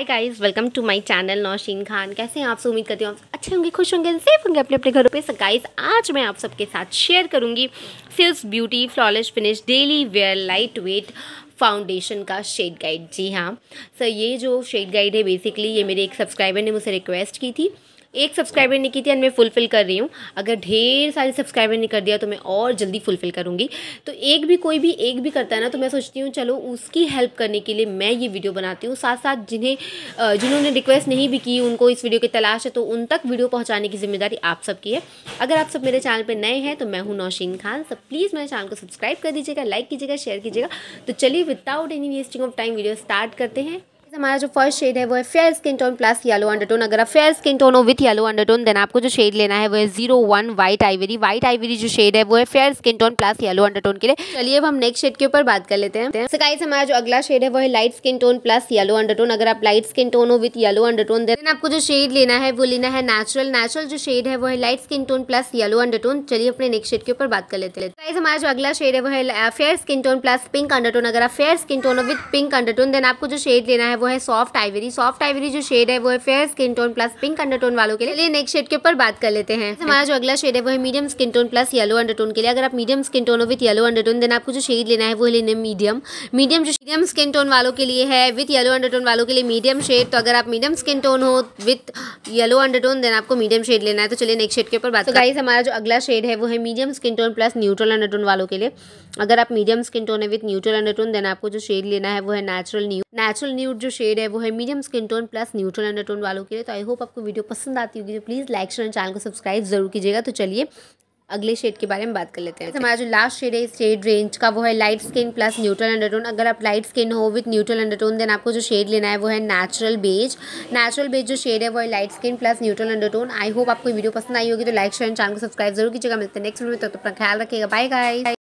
hi guys welcome to my channel Nausheen Khan कैसे हैं आप से उम्मीद करती हूँ आप अच्छे होंगे खुश होंगे सेफ होंगे अपने अपने घरों पे सो गाइस आज मैं आप सबके साथ शेयर करूँगी सिल्स beauty flawless finish daily wear light weight foundation का शेड गाइड जी हाँ सर ये जो शेड गाइड है बेसिकली ये मेरे एक सब्सक्राइबर ने मुझसे रिक्वेस्ट की थी एक सब्सक्राइबर ने की थी एंड मैं फुलफ़िल कर रही हूँ अगर ढेर सारे सब्सक्राइबर ने कर दिया तो मैं और जल्दी फुलफ़िल करूँगी तो एक भी कोई भी एक भी करता है ना तो मैं सोचती हूँ चलो उसकी हेल्प करने के लिए मैं ये वीडियो बनाती हूँ साथ साथ जिन्हें जिन्होंने रिक्वेस्ट नहीं भी की उनको इस वीडियो की तलाश है तो उन तक वीडियो पहुँचाने की जिम्मेदारी आप सबकी है अगर आप सब मेरे चैनल पर नए हैं तो मैं हूँ नौशीन खान सब प्लीज़ मेरे चैनल को सब्सक्राइब कर दीजिएगा लाइक कीजिएगा शेयर कीजिएगा तो चलिए without any wasting of time video start करते हैं हमारा जो फर्स्ट शेड है वो है fair skin tone plus yellow undertone अगर आप फेयर स्किन टोन हो विथ येलो अंडरटोन देन आपको जो शेड लेना है वो है zero one white ivory white ivory जो शेड है वो है fair skin tone plus yellow undertone के लिए चलिए अब हम नेक्स्ट शेड के ऊपर बात कर लेते हैं सकाइज हमारा जो अगला शेड है वो है light skin tone plus yellow undertone अगर आप लाइट स्किन टोन हो विथ येलो अंडरटोन देन आपको जो शेड लेना है वो लेना है नेचुरल नेचुरल जो शेड है वो है light skin tone plus yellow undertone चलिए अपने नेक्स्ट शेड के ऊपर बात कर लेते हैं हमारा जो अगला शेड है वो है fair skin tone plus pink undertone अगर आप फेयर स्किन टोन हो विथ पिंक अंडरटोन देन आपको जो शेड लेना है वो है सॉफ्ट आइवरी सॉफ्ट आइवरी जो शेड है वो है fair skin tone plus pink undertone वालों के लिए नेक्स्ट शेड के ऊपर बात कर लेते हैं हमारा जो अगला शेड है वो है medium skin tone plus yellow undertone के लिए अगर आप मीडियम स्किन टोन हो विथ येलो अंडरटोन देन आपको जो शेड लेना है वो लेने मीडियम मीडियम जो मीडियम स्किन टोन वालों के लिए है विथ येलो अंडरटोन वालों के लिए मीडियम शेड तो अगर आप मीडियम स्किन टोन हो विथ येलो अंडरटोन देन आपको मीडियम शेड लेना है तो चलिए नेक्स्ट शेड के ऊपर बात तो गाइस हमारा जो अगला शेड है वो है medium skin tone plus neutral undertone वालों के लिए अगर आप मीडियम स्किन टोन है विथ न्यूट्रल अंडरटोन देन आपको जो शेड लेना है वो है नेचुरल न्यू नेचुरल न्यूड जो शेड है वो है medium skin tone plus neutral undertone वालों के लिए तो आई होप आपको वीडियो पसंद आती होगी तो प्लीज़ लाइक शेयर चैनल को सब्सक्राइब जरूर कीजिएगा तो चलिए अगले शेड के बारे में बात कर लेते हैं हमारा जो लास्ट शेड है इस शेड रेंज का वो है light skin plus neutral undertone अगर आप लाइट स्किन हो विथ न्यूट्रल अंडरटोन देन आपको जो शेड लेना है वो है नेचुरल बेज नेचुरल बेज जो शेड है वो है light skin plus neutral undertone I hope आपको वीडियो पसंद आई होगी तो लाइक शेयर चैनल को सब्सक्राइब जरूर कीजिएगा मिलते हैं नेक्स्ट वीडियो में तब तो अपना ख्याल रखिएगा बाय बाय